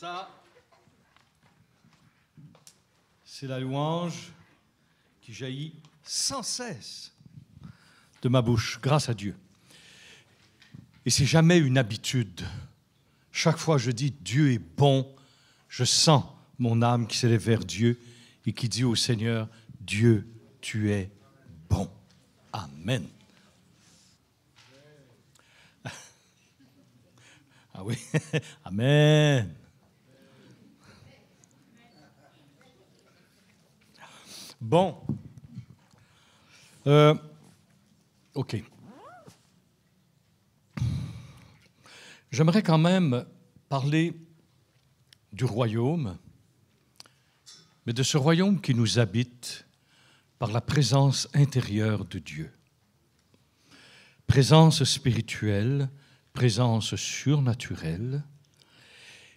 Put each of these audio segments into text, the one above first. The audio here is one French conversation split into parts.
Ça, c'est la louange qui jaillit sans cesse de ma bouche, grâce à Dieu. Et c'est jamais une habitude. Chaque fois que je dis Dieu est bon, je sens mon âme qui s'élève vers Dieu et qui dit au Seigneur, Dieu, tu es bon. Amen. Ah oui, Amen. Bon. Euh, OK. J'aimerais quand même parler du royaume, mais de ce royaume qui nous habite par la présence intérieure de Dieu. Présence spirituelle, présence surnaturelle,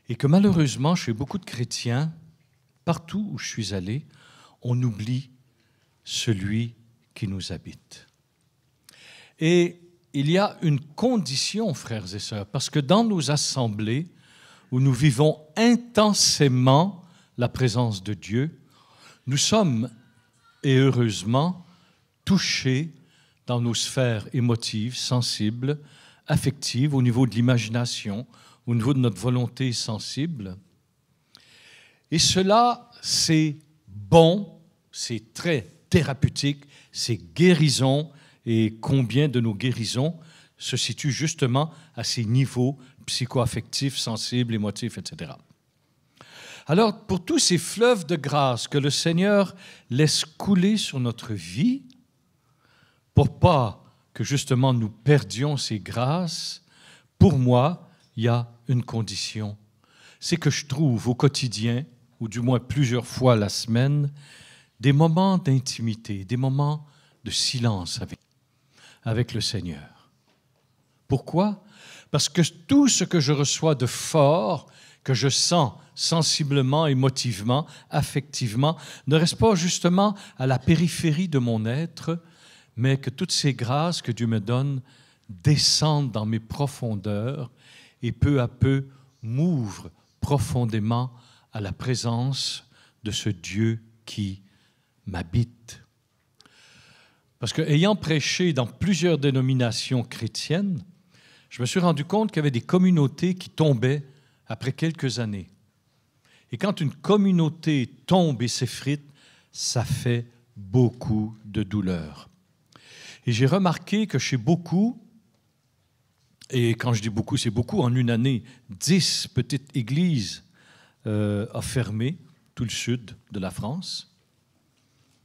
et que malheureusement, chez beaucoup de chrétiens, partout où je suis allé, on oublie celui qui nous habite. Et il y a une condition, frères et sœurs, parce que dans nos assemblées, où nous vivons intensément la présence de Dieu, nous sommes, et heureusement, touchés dans nos sphères émotives, sensibles, affectives, au niveau de l'imagination, au niveau de notre volonté sensible. Et cela, c'est bon, c'est très thérapeutique, c'est guérison, et combien de nos guérisons se situent justement à ces niveaux psychoaffectifs, sensibles, émotifs, etc. Alors, pour tous ces fleuves de grâce que le Seigneur laisse couler sur notre vie, pour pas que justement nous perdions ces grâces, pour moi, il y a une condition. C'est que je trouve au quotidien ou du moins plusieurs fois la semaine, des moments d'intimité, des moments de silence avec, avec le Seigneur. Pourquoi Parce que tout ce que je reçois de fort, que je sens sensiblement, émotivement, affectivement, ne reste pas justement à la périphérie de mon être, mais que toutes ces grâces que Dieu me donne descendent dans mes profondeurs et peu à peu m'ouvrent profondément à la présence de ce Dieu qui m'habite. Parce que, ayant prêché dans plusieurs dénominations chrétiennes, je me suis rendu compte qu'il y avait des communautés qui tombaient après quelques années. Et quand une communauté tombe et s'effrite, ça fait beaucoup de douleur. Et j'ai remarqué que chez beaucoup, et quand je dis beaucoup, c'est beaucoup en une année, dix petites églises euh, a fermé tout le sud de la France.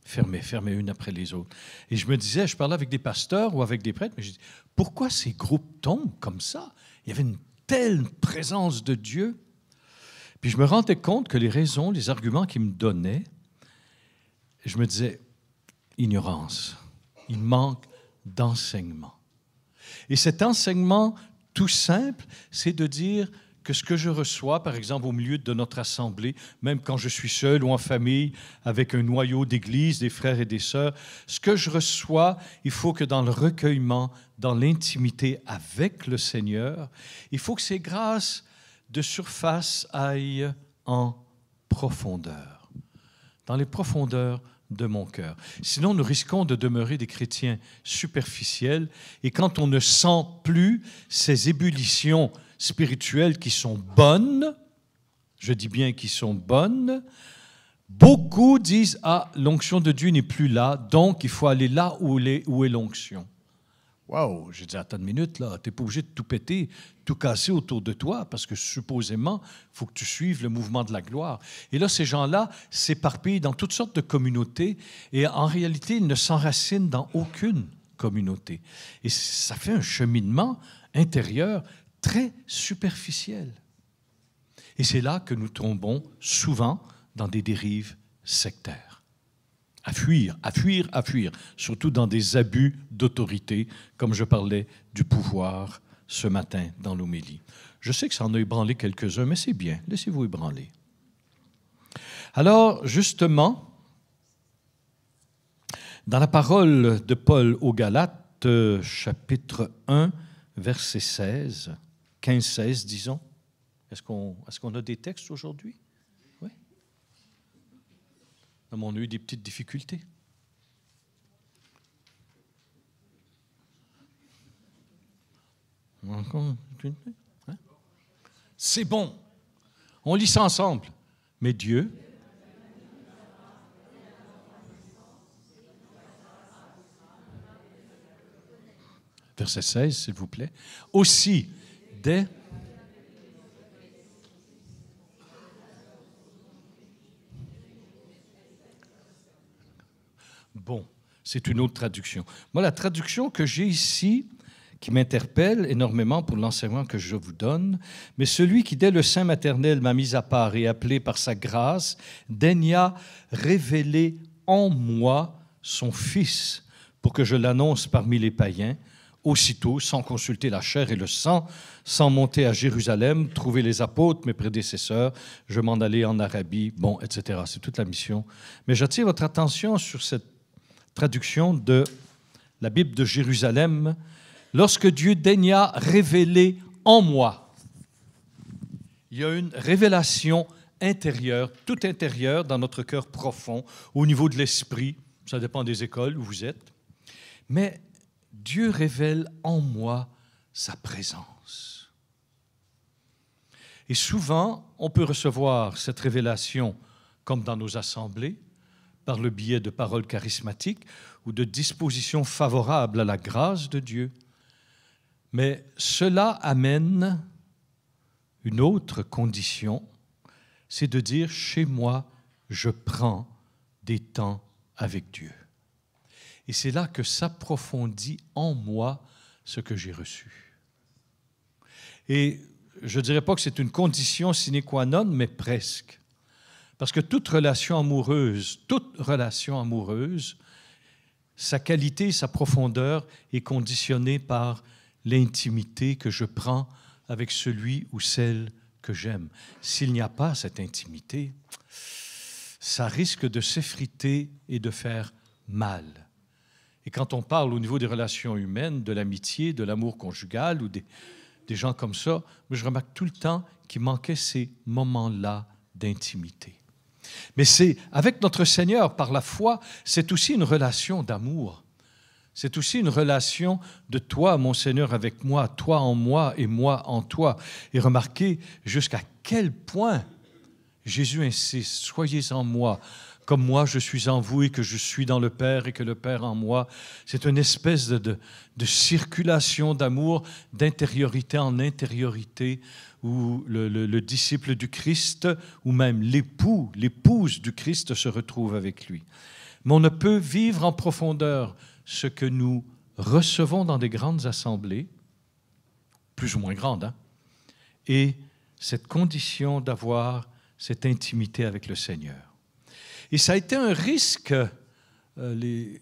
Fermé, fermé une après les autres. Et je me disais, je parlais avec des pasteurs ou avec des prêtres, mais je dis, pourquoi ces groupes tombent comme ça Il y avait une telle présence de Dieu. Puis je me rendais compte que les raisons, les arguments qu'ils me donnaient, je me disais, ignorance. Il manque d'enseignement. Et cet enseignement tout simple, c'est de dire, que ce que je reçois, par exemple, au milieu de notre assemblée, même quand je suis seul ou en famille, avec un noyau d'église, des frères et des sœurs, ce que je reçois, il faut que dans le recueillement, dans l'intimité avec le Seigneur, il faut que ces grâces de surface aillent en profondeur, dans les profondeurs de mon cœur. Sinon, nous risquons de demeurer des chrétiens superficiels et quand on ne sent plus ces ébullitions spirituelles qui sont bonnes, je dis bien qui sont bonnes, beaucoup disent Ah, l'onction de Dieu n'est plus là, donc il faut aller là où, est, l'onction. Waouh, j'ai dit Attends une minute, là, tu n'es pas obligé de tout péter, tout casser autour de toi, parce que supposément, il faut que tu suives le mouvement de la gloire. Et là, ces gens-là s'éparpillent dans toutes sortes de communautés, et en réalité, ils ne s'enracinent dans aucune communauté. Et ça fait un cheminement intérieur très superficielle. Et c'est là que nous tombons souvent dans des dérives sectaires. À fuir, à fuir, à fuir, surtout dans des abus d'autorité, comme je parlais du pouvoir ce matin dans l'homélie. Je sais que ça en a ébranlé quelques-uns, mais c'est bien, laissez-vous ébranler. Alors, justement, dans la parole de Paul aux Galates, euh, chapitre 1, verset 16, 15-16, disons. Est-ce qu'on est qu'on a des textes aujourd'hui? Oui. on a eu des petites difficultés. Hein? C'est bon. On lit ça ensemble. Mais Dieu. Verset 16, s'il vous plaît. Aussi, Bon, c'est une autre traduction. Moi, la traduction que j'ai ici, qui m'interpelle énormément pour l'enseignement que je vous donne, mais celui qui, dès le sein maternel, m'a mis à part et appelé par sa grâce, daigna révéler en moi son Fils pour que je l'annonce parmi les païens, aussitôt, sans consulter la chair et le sang, sans monter à Jérusalem, trouver les apôtres, mes prédécesseurs, je m'en allais en Arabie, bon, etc. C'est toute la mission. Mais j'attire votre attention sur cette traduction de la Bible de Jérusalem. Lorsque Dieu daigna révéler en moi, il y a une révélation intérieure, tout intérieure dans notre cœur profond, au niveau de l'esprit, ça dépend des écoles où vous êtes. Mais Dieu révèle en moi sa présence. Et souvent, on peut recevoir cette révélation, comme dans nos assemblées, par le biais de paroles charismatiques ou de dispositions favorables à la grâce de Dieu. Mais cela amène une autre condition, c'est de dire, chez moi, je prends des temps avec Dieu. Et c'est là que s'approfondit en moi ce que j'ai reçu. Et je ne dirais pas que c'est une condition sine qua non, mais presque. Parce que toute relation amoureuse, toute relation amoureuse, sa qualité, sa profondeur est conditionnée par l'intimité que je prends avec celui ou celle que j'aime. S'il n'y a pas cette intimité, ça risque de s'effriter et de faire mal. Et quand on parle au niveau des relations humaines, de l'amitié, de l'amour conjugal ou des, gens comme ça, je remarque tout le temps qu'il manquait ces moments-là d'intimité. Mais c'est avec notre Seigneur, par la foi, c'est aussi une relation d'amour. C'est aussi une relation de toi, mon Seigneur, avec moi, toi en moi et moi en toi. Et remarquez jusqu'à quel point Jésus insiste, soyez en moi, comme moi je suis en vous et que je suis dans le Père et que le Père en moi. C'est une espèce de, circulation d'amour d'intériorité en intériorité où le, disciple du Christ ou même l'époux, l'épouse du Christ se retrouve avec lui. Mais on ne peut vivre en profondeur ce que nous recevons dans des grandes assemblées, plus ou moins grandes, hein, et cette condition d'avoir cette intimité avec le Seigneur. Et ça a été un risque. Euh,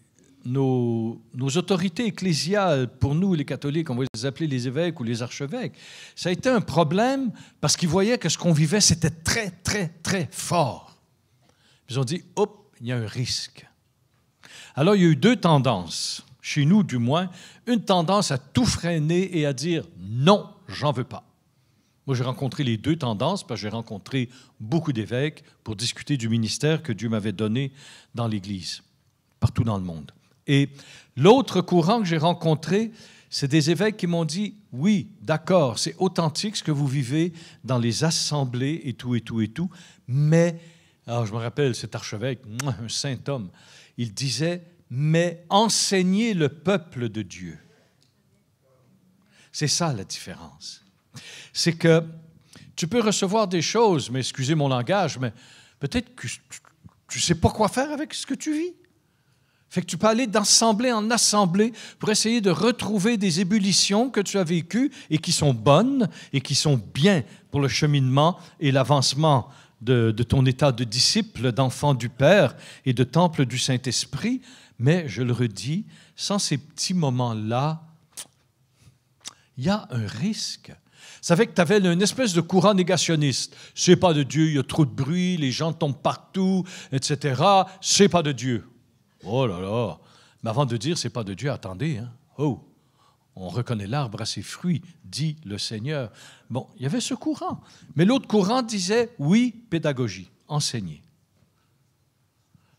nos, nos, autorités ecclésiales, pour nous les catholiques, on va les appeler les évêques ou les archevêques, ça a été un problème parce qu'ils voyaient que ce qu'on vivait, c'était très, très, très fort. Ils ont dit, hop, il y a un risque. Alors, il y a eu deux tendances, chez nous du moins, une tendance à tout freiner et à dire, non, j'en veux pas. Moi, j'ai rencontré les deux tendances parce que j'ai rencontré beaucoup d'évêques pour discuter du ministère que Dieu m'avait donné dans l'Église, partout dans le monde. Et l'autre courant que j'ai rencontré, c'est des évêques qui m'ont dit oui, d'accord, c'est authentique ce que vous vivez dans les assemblées et tout et tout et tout, mais alors ah, je me rappelle cet archevêque, un saint homme, il disait mais enseignez le peuple de Dieu. C'est ça la différence c'est que tu peux recevoir des choses, mais excusez mon langage, mais peut-être que tu ne sais pas quoi faire avec ce que tu vis. Fait que tu peux aller d'assemblée en assemblée pour essayer de retrouver des ébullitions que tu as vécues et qui sont bonnes et qui sont bien pour le cheminement et l'avancement de, de, ton état de disciple, d'enfant du Père et de temple du Saint-Esprit. Mais je le redis, sans ces petits moments-là, il y a un risque ça fait que tu avais une espèce de courant négationniste. C'est pas de Dieu, il y a trop de bruit, les gens tombent partout, etc. C'est pas de Dieu. Oh là là. Mais avant de dire c'est pas de Dieu, attendez. Hein. Oh, on reconnaît l'arbre à ses fruits, dit le Seigneur. Bon, il y avait ce courant. Mais l'autre courant disait oui, pédagogie, enseigner.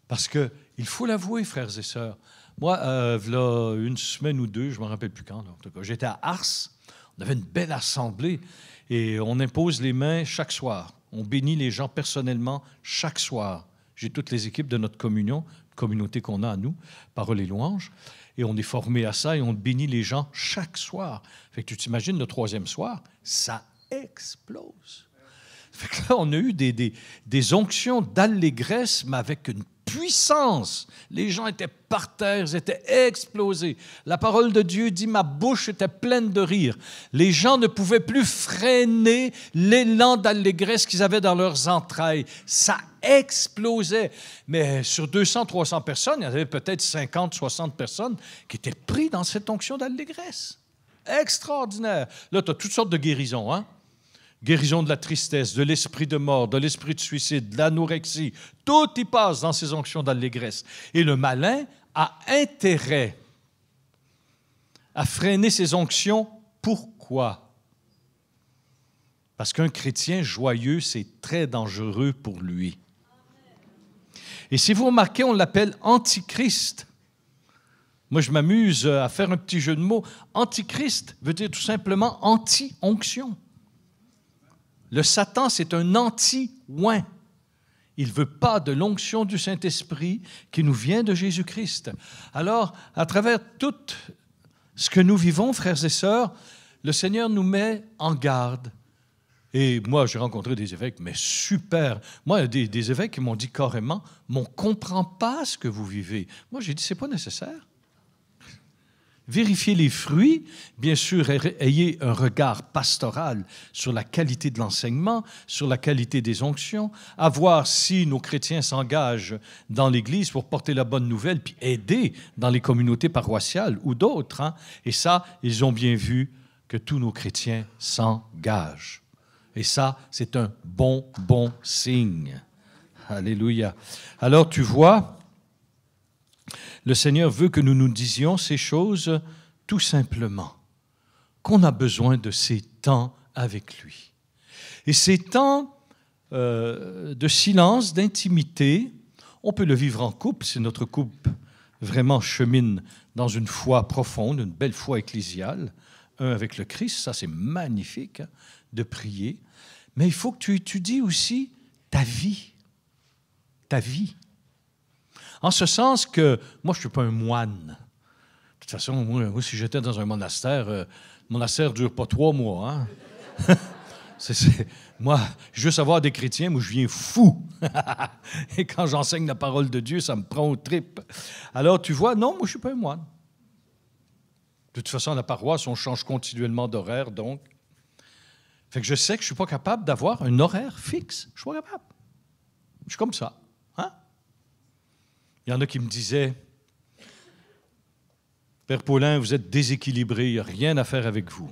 Parce que il faut l'avouer, frères et sœurs. Moi, euh, là, une semaine ou deux, je ne me rappelle plus quand, j'étais à Ars on avait une belle assemblée et on impose les mains chaque soir. On bénit les gens personnellement chaque soir. J'ai toutes les équipes de notre communion, communauté qu'on a à nous, Parole et Louanges, et on est formé à ça et on bénit les gens chaque soir. Fait que tu t'imagines le troisième soir, ça explose. Fait que là, on a eu des, des onctions d'allégresse, mais avec une puissance. Les gens étaient par terre, ils étaient explosés. La parole de Dieu dit, ma bouche était pleine de rire. Les gens ne pouvaient plus freiner l'élan d'allégresse qu'ils avaient dans leurs entrailles. Ça explosait. Mais sur 200, 300 personnes, il y avait peut-être 50, 60 personnes qui étaient pris dans cette onction d'allégresse. Extraordinaire. Là, tu as toutes sortes de guérisons, hein? guérison de la tristesse, de l'esprit de mort, de l'esprit de suicide, de l'anorexie. Tout y passe dans ces onctions d'allégresse. Et le malin a intérêt à freiner ces onctions. Pourquoi? Parce qu'un chrétien joyeux, c'est très dangereux pour lui. Et si vous remarquez, on l'appelle antichrist. Moi, je m'amuse à faire un petit jeu de mots. Antichrist veut dire tout simplement anti-onction. Le Satan, c'est un anti-ouin. Il ne veut pas de l'onction du Saint-Esprit qui nous vient de Jésus-Christ. Alors, à travers tout ce que nous vivons, frères et sœurs, le Seigneur nous met en garde. Et moi, j'ai rencontré des évêques, mais super. Moi, des, des évêques qui m'ont dit carrément, mais on ne comprend pas ce que vous vivez. Moi, j'ai dit, c'est pas nécessaire. Vérifier les fruits, bien sûr, ayez un regard pastoral sur la qualité de l'enseignement, sur la qualité des onctions, à voir si nos chrétiens s'engagent dans l'Église pour porter la bonne nouvelle, puis aider dans les communautés paroissiales ou d'autres. Hein. Et ça, ils ont bien vu que tous nos chrétiens s'engagent. Et ça, c'est un bon, bon signe. Alléluia. Alors tu vois, le Seigneur veut que nous nous disions ces choses tout simplement, qu'on a besoin de ces temps avec lui. Et ces temps euh, de silence, d'intimité, on peut le vivre en couple si notre couple vraiment chemine dans une foi profonde, une belle foi ecclésiale, un avec le Christ, ça c'est magnifique, hein, de prier. Mais il faut que tu étudies aussi ta vie, ta vie, en ce sens que moi, je ne suis pas un moine. De toute façon, moi, si j'étais dans un monastère, euh, le monastère ne dure pas trois mois. Hein. moi, je veux savoir des chrétiens, où je viens fou. Et quand j'enseigne la parole de Dieu, ça me prend aux tripes. Alors, tu vois, non, moi, je ne suis pas un moine. De toute façon, la paroisse, on change continuellement d'horaire, donc. Fait que je sais que je ne suis pas capable d'avoir un horaire fixe. Je ne suis pas capable. Je suis comme ça. Il y en a qui me disaient Père Paulin, vous êtes déséquilibré, il n'y a rien à faire avec vous.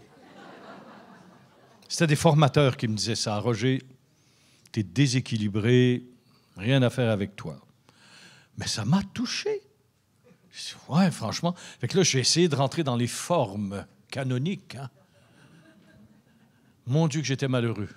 C'était des formateurs qui me disaient ça. Roger, tu es déséquilibré, rien à faire avec toi. Mais ça m'a touché. Ouais, franchement. Fait que là, j'ai essayé de rentrer dans les formes canoniques. Hein. Mon Dieu, que j'étais malheureux.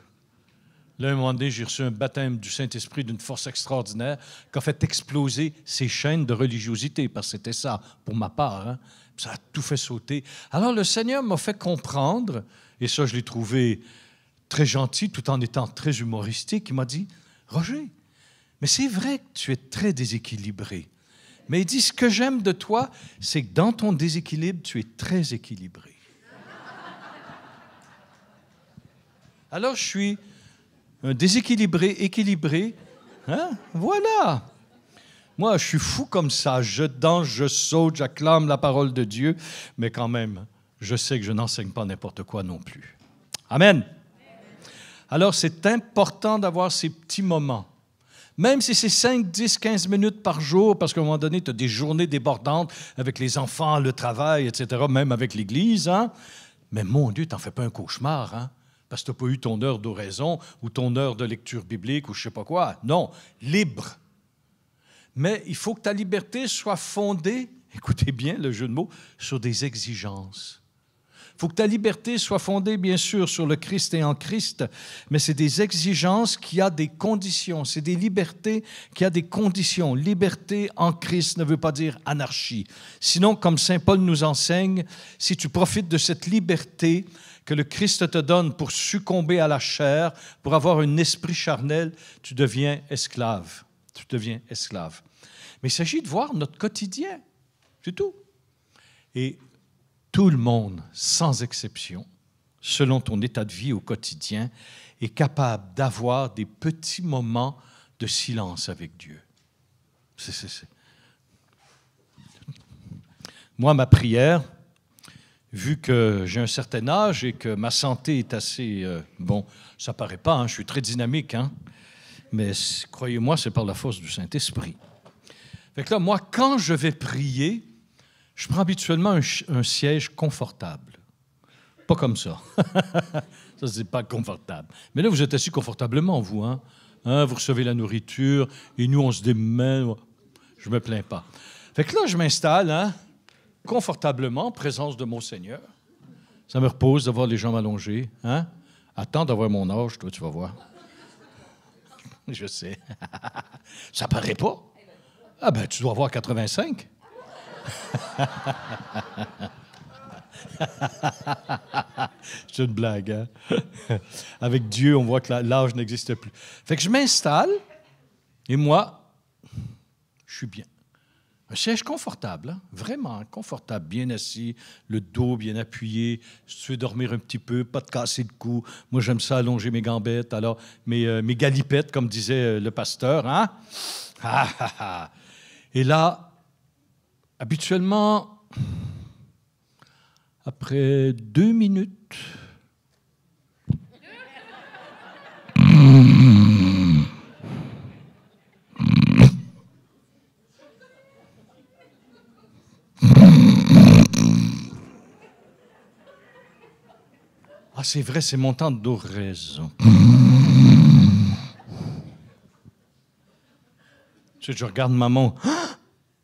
Là, un moment donné, j'ai reçu un baptême du Saint-Esprit d'une force extraordinaire qui a fait exploser ces chaînes de religiosité, parce que c'était ça, pour ma part. Hein. Ça a tout fait sauter. Alors, le Seigneur m'a fait comprendre, et ça, je l'ai trouvé très gentil tout en étant très humoristique. Il m'a dit Roger, mais c'est vrai que tu es très déséquilibré. Mais il dit Ce que j'aime de toi, c'est que dans ton déséquilibre, tu es très équilibré. Alors, je suis déséquilibré, équilibré. Hein? Voilà. Moi, je suis fou comme ça. Je danse, je saute, j'acclame la parole de Dieu, mais quand même, je sais que je n'enseigne pas n'importe quoi non plus. Amen. Alors, c'est important d'avoir ces petits moments. Même si c'est 5, 10, 15 minutes par jour, parce qu'à un moment donné, tu as des journées débordantes avec les enfants, le travail, etc., même avec l'Église. Hein? Mais mon Dieu, t'en fais pas un cauchemar. Hein? parce que tu n'as pas eu ton heure d'oraison ou ton heure de lecture biblique ou je ne sais pas quoi. Non, libre. Mais il faut que ta liberté soit fondée, écoutez bien le jeu de mots, sur des exigences. Il faut que ta liberté soit fondée, bien sûr, sur le Christ et en Christ, mais c'est des exigences qui a des conditions, c'est des libertés qui a des conditions. Liberté en Christ ne veut pas dire anarchie. Sinon, comme Saint Paul nous enseigne, si tu profites de cette liberté, que le Christ te donne pour succomber à la chair, pour avoir un esprit charnel, tu deviens esclave. Tu deviens esclave. Mais il s'agit de voir notre quotidien. C'est tout. Et tout le monde, sans exception, selon ton état de vie au quotidien, est capable d'avoir des petits moments de silence avec Dieu. Moi, ma prière, vu que j'ai un certain âge et que ma santé est assez... Euh, bon, ça paraît pas, hein, je suis très dynamique, hein, mais croyez-moi, c'est par la force du Saint-Esprit. Fait que là, moi, quand je vais prier, je prends habituellement un, siège confortable. Pas comme ça. ça, c'est pas confortable. Mais là, vous êtes assis confortablement, vous, hein. hein? Vous recevez la nourriture, et nous, on se démène. Je me plains pas. Fait que là, je m'installe, hein? confortablement en présence de mon Seigneur. Ça me repose d'avoir les jambes allongées. Hein? Attends d'avoir mon âge, toi, tu vas voir. Je sais. Ça paraît pas. Ah ben, tu dois avoir 85. C'est une blague. Hein? Avec Dieu, on voit que l'âge n'existe plus. Fait que je m'installe et moi, je suis bien. Un siège confortable, hein, vraiment confortable, bien assis, le dos bien appuyé. Je veux dormir un petit peu, pas de casser le cou. Moi, j'aime ça allonger mes gambettes, alors mes, euh, galipettes, comme disait euh, le pasteur. Hein? Ah, ah, ah. Et là, habituellement, après deux minutes, Ah, c'est vrai, c'est mon temps d'oraison. je regarde maman. Ah!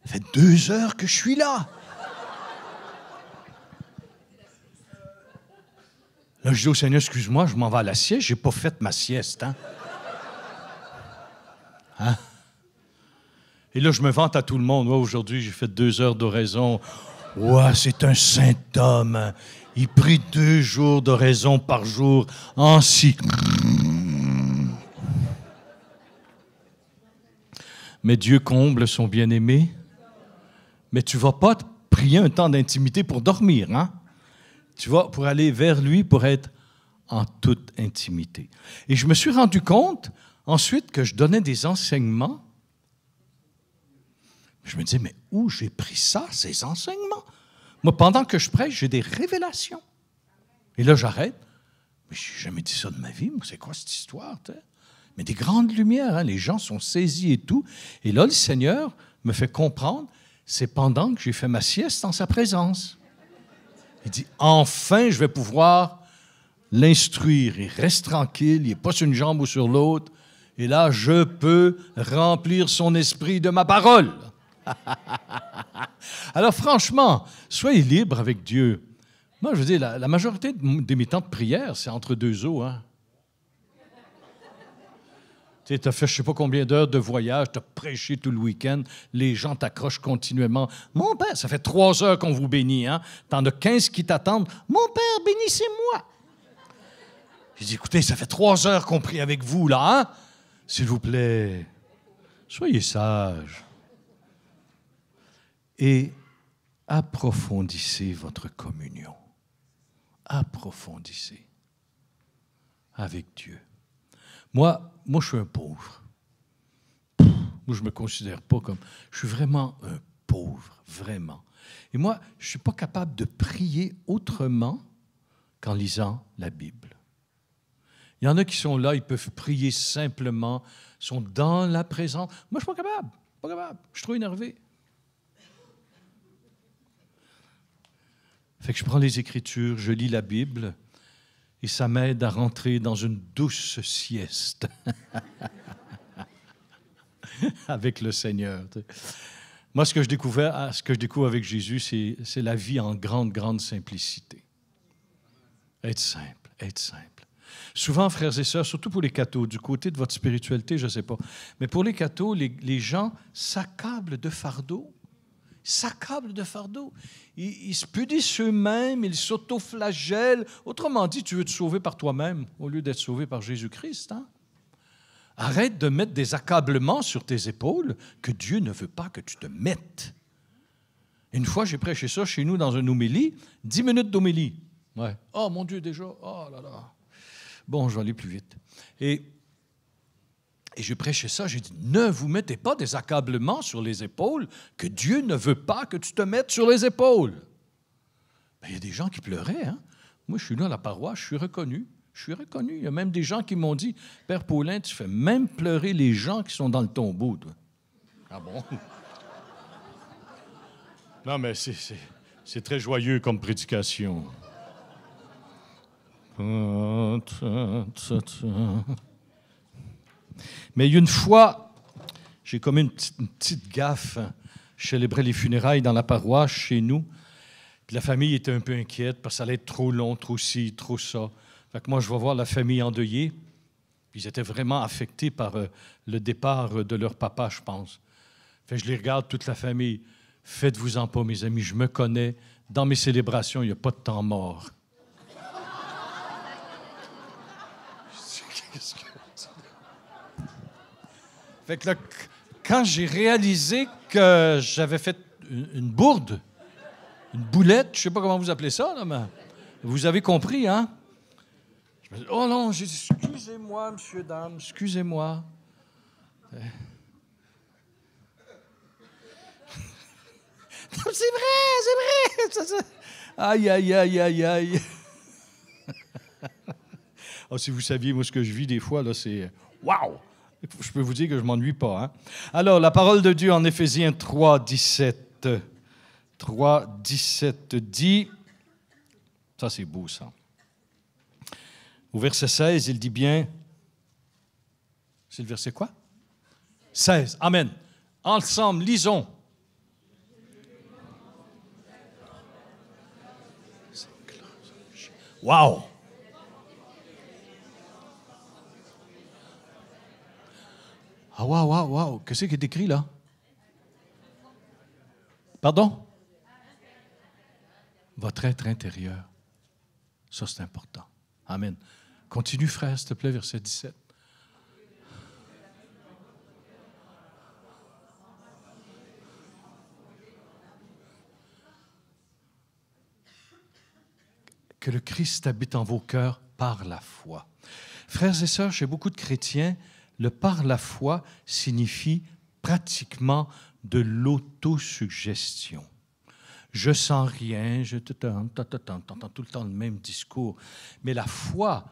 Ça fait deux heures que je suis là. Là, je dis au Seigneur, excuse-moi, je m'en vais à la sieste, j'ai pas fait ma sieste, hein? hein? Et là, je me vante à tout le monde. moi aujourd'hui, j'ai fait deux heures d'oraison. Ouais, c'est un saint homme. Il prie deux jours de raison par jour en Mais Dieu comble son bien-aimé. Mais tu vas pas prier un temps d'intimité pour dormir, hein? Tu vas pour aller vers lui pour être en toute intimité. Et je me suis rendu compte ensuite que je donnais des enseignements. Je me disais, mais où j'ai pris ça, ces enseignements? Moi, pendant que je prêche, j'ai des révélations. Et là, j'arrête. Mais je n'ai jamais dit ça de ma vie. C'est quoi cette histoire? Mais des grandes lumières, hein, les gens sont saisis et tout. Et là, le Seigneur me fait comprendre, c'est pendant que j'ai fait ma sieste en sa présence. Il dit, enfin, je vais pouvoir l'instruire. Il reste tranquille, il pas sur une jambe ou sur l'autre. Et là, je peux remplir son esprit de ma parole. Alors franchement, soyez libre avec Dieu. Moi, je veux dire, la, majorité de mes temps de prière, c'est entre deux eaux. Hein? Tu as fait je sais pas combien d'heures de voyage, tu as prêché tout le week-end, les gens t'accrochent continuellement. Mon Père, ça fait trois heures qu'on vous bénit, hein? T'en as quinze qui t'attendent. Mon Père, bénissez-moi. J'ai dit, écoutez, ça fait trois heures qu'on prie avec vous, là, hein. S'il vous plaît, soyez sage et approfondissez votre communion. Approfondissez avec Dieu. Moi, moi je suis un pauvre. moi, je ne me considère pas comme... Je suis vraiment un pauvre, vraiment. Et moi, je ne suis pas capable de prier autrement qu'en lisant la Bible. Il y en a qui sont là, ils peuvent prier simplement, sont dans la présence. Moi, je ne suis capable, pas capable. Je suis trop énervé. je prends les Écritures, je lis la Bible, et ça m'aide à rentrer dans une douce sieste avec le Seigneur. Moi, ce que je découvre, ah, ce que je découvre avec Jésus, c'est la vie en grande, grande simplicité. Être simple, être simple. Souvent, frères et sœurs, surtout pour les cathos, du côté de votre spiritualité, je ne sais pas, mais pour les cathos, les, les gens s'accablent de fardeaux s'accablent de fardeaux. Ils, se punissent eux-mêmes, ils s'autoflagellent. Autrement dit, tu veux te sauver par toi-même au lieu d'être sauvé par Jésus-Christ. Hein? Arrête de mettre des accablements sur tes épaules que Dieu ne veut pas que tu te mettes. Une fois, j'ai prêché ça chez nous dans un homélie, dix minutes d'homélie. Ouais. Oh mon Dieu, déjà, oh là là. Bon, je vais aller plus vite. Et et je prêchais ça, j'ai dit, ne vous mettez pas des accablements sur les épaules que Dieu ne veut pas que tu te mettes sur les épaules. Ben, il y a des gens qui pleuraient. Hein? Moi, je suis là à la paroisse, je suis reconnu. Je suis reconnu. Il y a même des gens qui m'ont dit, Père Paulin, tu fais même pleurer les gens qui sont dans le tombeau. Toi. Ah bon? non, mais c'est très joyeux comme prédication. Mais une fois, j'ai commis une, petite gaffe. Je célébrais les funérailles dans la paroisse chez nous. la famille était un peu inquiète parce que ça allait être trop long, trop ci, trop ça. Fait moi, je vais voir la famille endeuillée. ils étaient vraiment affectés par euh, le départ euh, de leur papa, je pense. Fait je les regarde, toute la famille. Faites-vous-en pas, mes amis, je me connais. Dans mes célébrations, il n'y a pas de temps mort. Qu'est-ce que... Fait que quand j'ai réalisé que j'avais fait une, bourde, une boulette, je sais pas comment vous appelez ça, là, mais vous avez compris, hein? oh non, excusez-moi, monsieur, dame, excusez-moi. Euh. c'est vrai, c'est vrai. Aïe, aïe, aïe, aïe, aïe. Ah, si vous saviez, moi, ce que je vis des fois, là, c'est waouh! Je peux vous dire que je m'ennuie pas. Hein. Alors, la parole de Dieu en Éphésiens 3, 17. 3, 17 dit, ça c'est beau ça. Au verset 16, il dit bien, c'est le verset quoi 16, Amen. Ensemble, lisons. Wow! Ah, waouh, waouh, waouh, qu'est-ce qui est écrit là? Pardon? Votre être intérieur. Ça, c'est important. Amen. Continue, frère, s'il te plaît, verset 17. Que le Christ habite en vos cœurs par la foi. Frères et sœurs, chez beaucoup de chrétiens, le par la foi signifie pratiquement de l'autosuggestion. Je sens rien, je t'entends tout le temps le même discours. Mais la foi,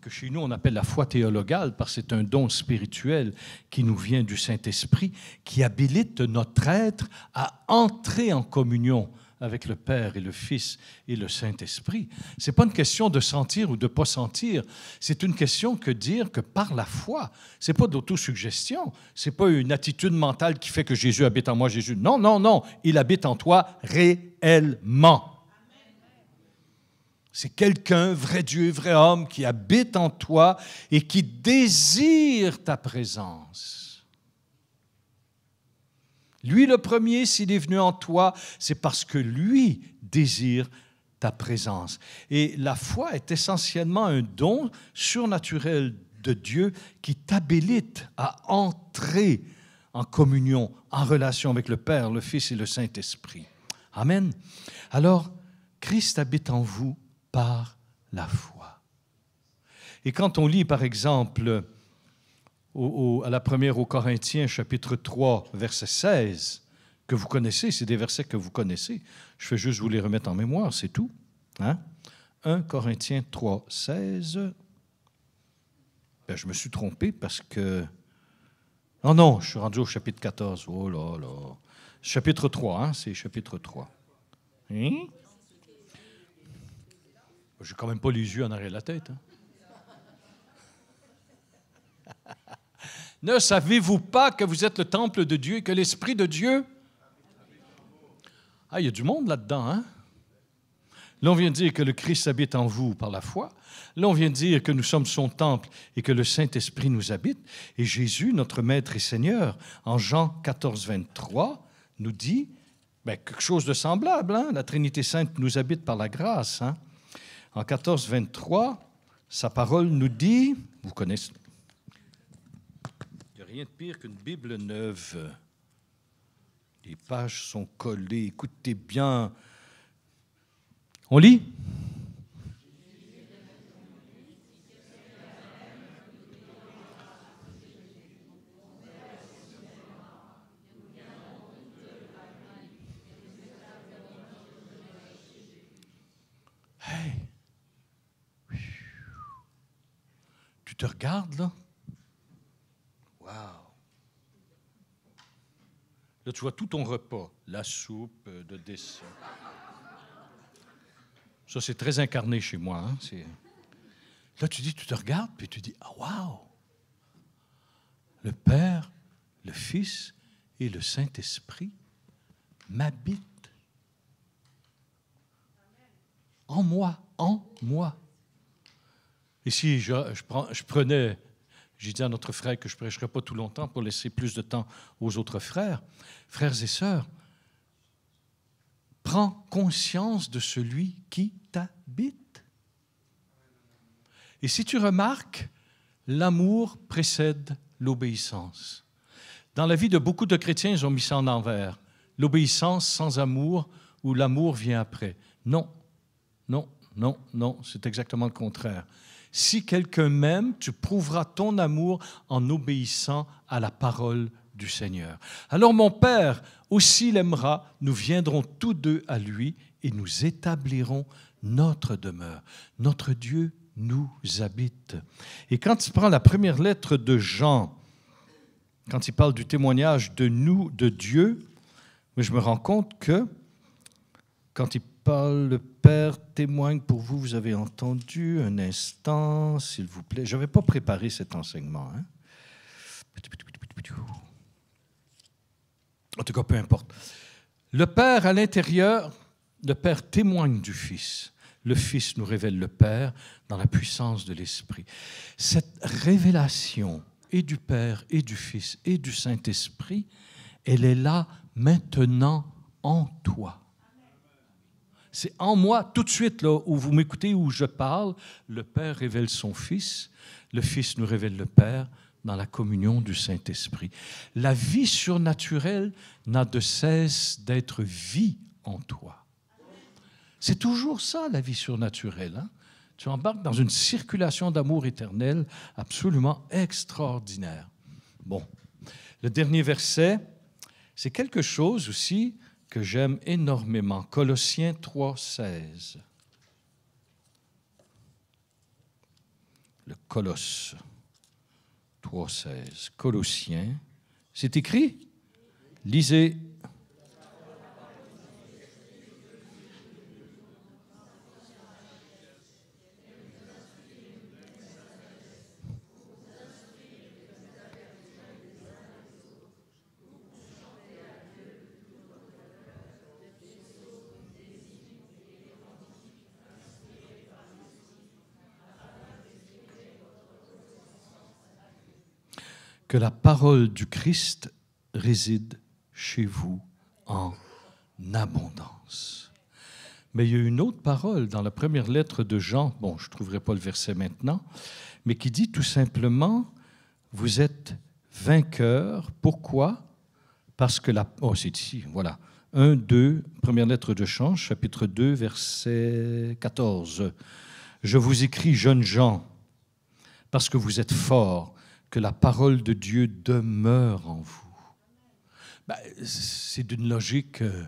que chez nous on appelle la foi théologale, parce que c'est un don spirituel qui nous vient du Saint-Esprit, qui habilite notre être à entrer en communion avec le Père et le Fils et le Saint-Esprit. Ce n'est pas une question de sentir ou de ne pas sentir. C'est une question que dire que par la foi, ce n'est pas d'autosuggestion, ce n'est pas une attitude mentale qui fait que Jésus habite en moi, Jésus. Non, non, non, il habite en toi réellement. C'est quelqu'un, vrai Dieu, vrai homme, qui habite en toi et qui désire ta présence. Lui le premier, s'il est venu en toi, c'est parce que lui désire ta présence. Et la foi est essentiellement un don surnaturel de Dieu qui t'habilite à entrer en communion, en relation avec le Père, le Fils et le Saint-Esprit. Amen. Alors, Christ habite en vous par la foi. Et quand on lit, par exemple, à la première aux Corinthiens, chapitre 3, verset 16, que vous connaissez, c'est des versets que vous connaissez. Je fais juste vous les remettre en mémoire, c'est tout. Hein? 1 Corinthiens 3, 16. Ben, je me suis trompé parce que. Oh non, je suis rendu au chapitre 14. Oh là là. Chapitre 3, hein, c'est chapitre 3. Je n'ai quand même pas les yeux en arrière de la tête. Hein? Ne savez-vous pas que vous êtes le temple de Dieu et que l'Esprit de Dieu... Ah, il y a du monde là-dedans, hein? L'on vient dire que le Christ habite en vous par la foi. L'on vient dire que nous sommes son temple et que le Saint-Esprit nous habite. Et Jésus, notre Maître et Seigneur, en Jean 14, 23, nous dit ben, quelque chose de semblable. Hein? La Trinité Sainte nous habite par la grâce. Hein? En 14, 23, sa parole nous dit, vous connaissez, rien de pire qu'une Bible neuve. Les pages sont collées. Écoutez bien. On lit Tu te regardes là Là, tu vois tout ton repas, la soupe, euh, de dessin. Ça, c'est très incarné chez moi. Hein, Là, tu dis, tu te regardes, puis tu dis, ah, waouh! Le Père, le Fils et le Saint-Esprit m'habitent en moi, en moi. Et si je, prends, je prenais j'ai dit à notre frère que je ne prêcherai pas tout longtemps pour laisser plus de temps aux autres frères. Frères et sœurs, prends conscience de celui qui t'habite. Et si tu remarques, l'amour précède l'obéissance. Dans la vie de beaucoup de chrétiens, ils ont mis ça en envers. L'obéissance sans amour ou l'amour vient après. Non, non, non, non, c'est exactement le contraire. Si quelqu'un m'aime, tu prouveras ton amour en obéissant à la parole du Seigneur. Alors mon Père aussi l'aimera, nous viendrons tous deux à lui et nous établirons notre demeure. Notre Dieu nous habite. Et quand il prend la première lettre de Jean, quand il parle du témoignage de nous, de Dieu, je me rends compte que quand il parle Père témoigne pour vous, vous avez entendu un instant, s'il vous plaît. Je n'avais pas préparé cet enseignement. Hein. En tout cas, peu importe. Le Père à l'intérieur, le Père témoigne du Fils. Le Fils nous révèle le Père dans la puissance de l'Esprit. Cette révélation et du Père et du Fils et du Saint-Esprit, elle est là maintenant en toi. C'est en moi, tout de suite, là, où vous m'écoutez, où je parle, le Père révèle son Fils, le Fils nous révèle le Père dans la communion du Saint-Esprit. La vie surnaturelle n'a de cesse d'être vie en toi. C'est toujours ça, la vie surnaturelle. Hein. Tu embarques dans une circulation d'amour éternel absolument extraordinaire. Bon, le dernier verset, c'est quelque chose aussi que j'aime énormément, Colossiens 3.16. Le Colosse 3.16. Colossiens. C'est écrit Lisez que la parole du Christ réside chez vous en abondance. Mais il y a une autre parole dans la première lettre de Jean, bon, je ne trouverai pas le verset maintenant, mais qui dit tout simplement, vous êtes vainqueurs. Pourquoi Parce que la... Oh, c'est ici, voilà. 1, 2, première lettre de Jean, chapitre 2, verset 14. Je vous écris, jeunes gens, parce que vous êtes forts que la parole de Dieu demeure en vous. Bah, c'est d'une logique. Euh,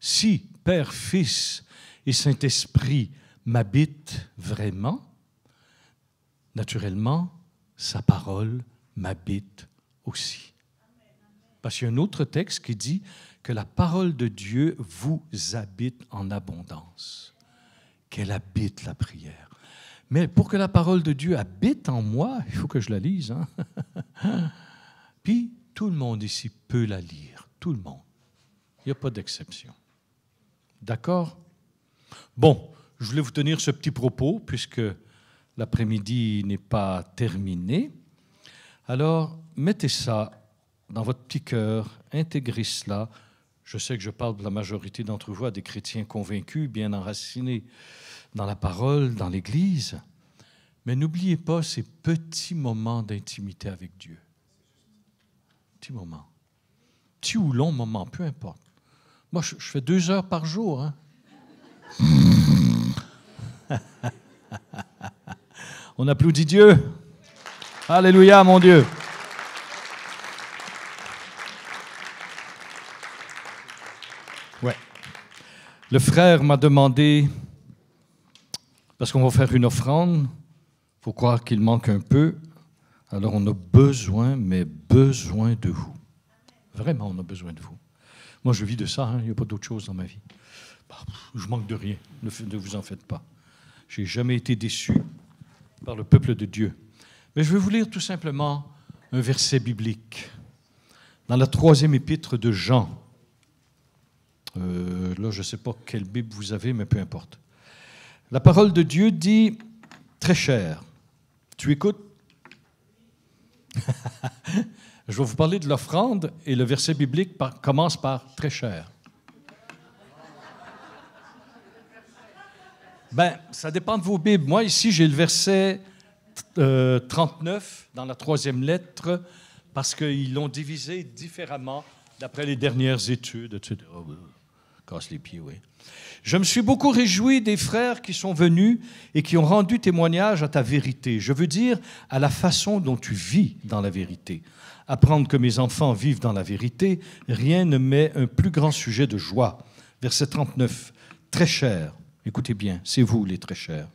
si Père, Fils et Saint-Esprit m'habitent vraiment, naturellement, sa parole m'habite aussi. Parce qu'il y a un autre texte qui dit que la parole de Dieu vous habite en abondance, qu'elle habite la prière. Mais pour que la parole de Dieu habite en moi, il faut que je la lise. Hein. Puis tout le monde ici peut la lire, tout le monde. Il n'y a pas d'exception. D'accord Bon, je voulais vous tenir ce petit propos puisque l'après-midi n'est pas terminé. Alors, mettez ça dans votre petit cœur, intégrez cela. Je sais que je parle de la majorité d'entre vous des chrétiens convaincus, bien enracinés dans la parole, dans l'Église. Mais n'oubliez pas ces petits moments d'intimité avec Dieu. Petits moments. Petit ou long moment, peu importe. Moi, je, fais deux heures par jour. Hein. On applaudit Dieu. Alléluia, mon Dieu. Ouais. Le frère m'a demandé parce qu'on va faire une offrande, il faut croire qu'il manque un peu. Alors on a besoin, mais besoin de vous. Vraiment, on a besoin de vous. Moi, je vis de ça, hein. il n'y a pas d'autre chose dans ma vie. Bah, je manque de rien, ne, vous en faites pas. J'ai jamais été déçu par le peuple de Dieu. Mais je vais vous lire tout simplement un verset biblique. Dans la troisième épître de Jean, euh, là, je ne sais pas quelle Bible vous avez, mais peu importe. La parole de Dieu dit très cher. Tu écoutes Je vais vous parler de l'offrande et le verset biblique commence par très cher. Ben, ça dépend de vos Bibles. Moi, ici, j'ai le verset 39 euh, dans la troisième lettre parce qu'ils l'ont divisé différemment d'après les dernières études, etc les pieds, oui. Je me suis beaucoup réjoui des frères qui sont venus et qui ont rendu témoignage à ta vérité. Je veux dire, à la façon dont tu vis dans la vérité. Apprendre que mes enfants vivent dans la vérité, rien ne met un plus grand sujet de joie. Verset 39. Très cher, écoutez bien, c'est vous les très chers.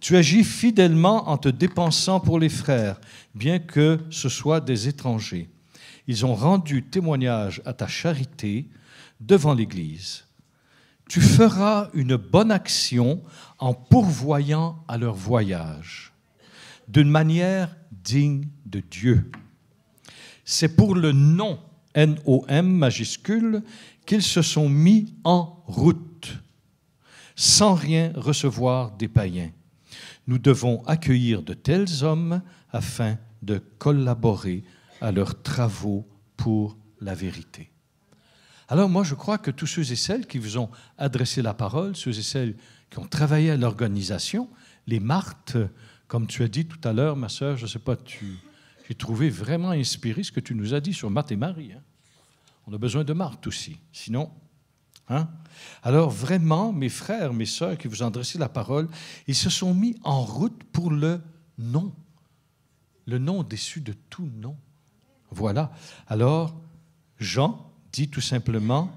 Tu agis fidèlement en te dépensant pour les frères, bien que ce soit des étrangers. Ils ont rendu témoignage à ta charité, devant l'Église. Tu feras une bonne action en pourvoyant à leur voyage, d'une manière digne de Dieu. C'est pour le nom, N-O-M majuscule, qu'ils se sont mis en route, sans rien recevoir des païens. Nous devons accueillir de tels hommes afin de collaborer à leurs travaux pour la vérité. Alors moi, je crois que tous ceux et celles qui vous ont adressé la parole, ceux et celles qui ont travaillé à l'organisation, les Martes, comme tu as dit tout à l'heure, ma sœur, je ne sais pas, tu, j'ai trouvé vraiment inspiré ce que tu nous as dit sur Marthe et Marie. Hein. On a besoin de Marthe aussi, sinon... Hein? Alors vraiment, mes frères, mes sœurs qui vous ont adressé la parole, ils se sont mis en route pour le nom. Le nom déçu de tout nom. Voilà. Alors, Jean, dit tout simplement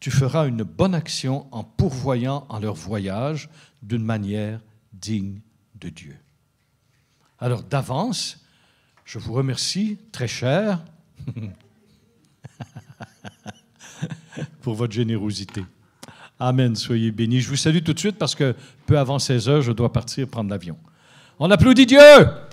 Tu feras une bonne action en pourvoyant en leur voyage d'une manière digne de Dieu. Alors d'avance, je vous remercie très cher pour votre générosité. Amen, soyez bénis. Je vous salue tout de suite parce que peu avant 16 heures, je dois partir prendre l'avion. On applaudit Dieu.